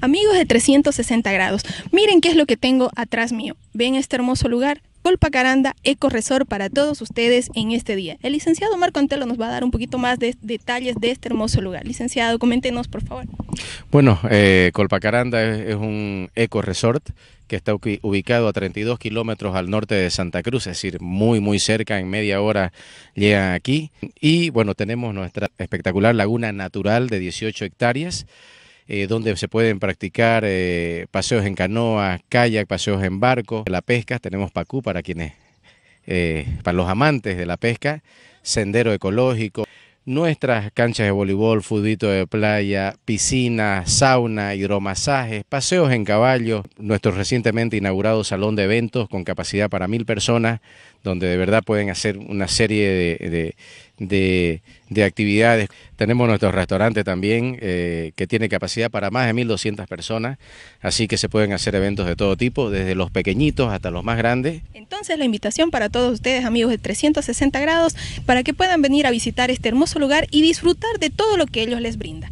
Amigos de 360 grados, miren qué es lo que tengo atrás mío. ¿Ven este hermoso lugar? Colpacaranda Eco Resort para todos ustedes en este día. El licenciado Marco Antelo nos va a dar un poquito más de detalles de este hermoso lugar. Licenciado, coméntenos por favor. Bueno, eh, Colpacaranda es, un eco resort que está ubicado a 32 kilómetros al norte de Santa Cruz, es decir, muy, muy cerca, en media hora llegan aquí. Y bueno, tenemos nuestra espectacular laguna natural de 18 hectáreas eh, donde se pueden practicar eh, paseos en canoa, kayak, paseos en barco, la pesca, tenemos Pacú para quienes, eh, para los amantes de la pesca, sendero ecológico nuestras canchas de voleibol, fudito de playa, piscina, sauna, hidromasajes, paseos en caballo, nuestro recientemente inaugurado salón de eventos con capacidad para mil personas, donde de verdad pueden hacer una serie de, de, de, actividades. Tenemos nuestro restaurante también, eh, que tiene capacidad para más de 1.200 personas, así que se pueden hacer eventos de todo tipo, desde los pequeñitos hasta los más grandes. Entonces la invitación para todos ustedes, amigos de 360 grados, para que puedan venir a visitar este hermoso lugar y disfrutar de todo lo que ellos les brinda.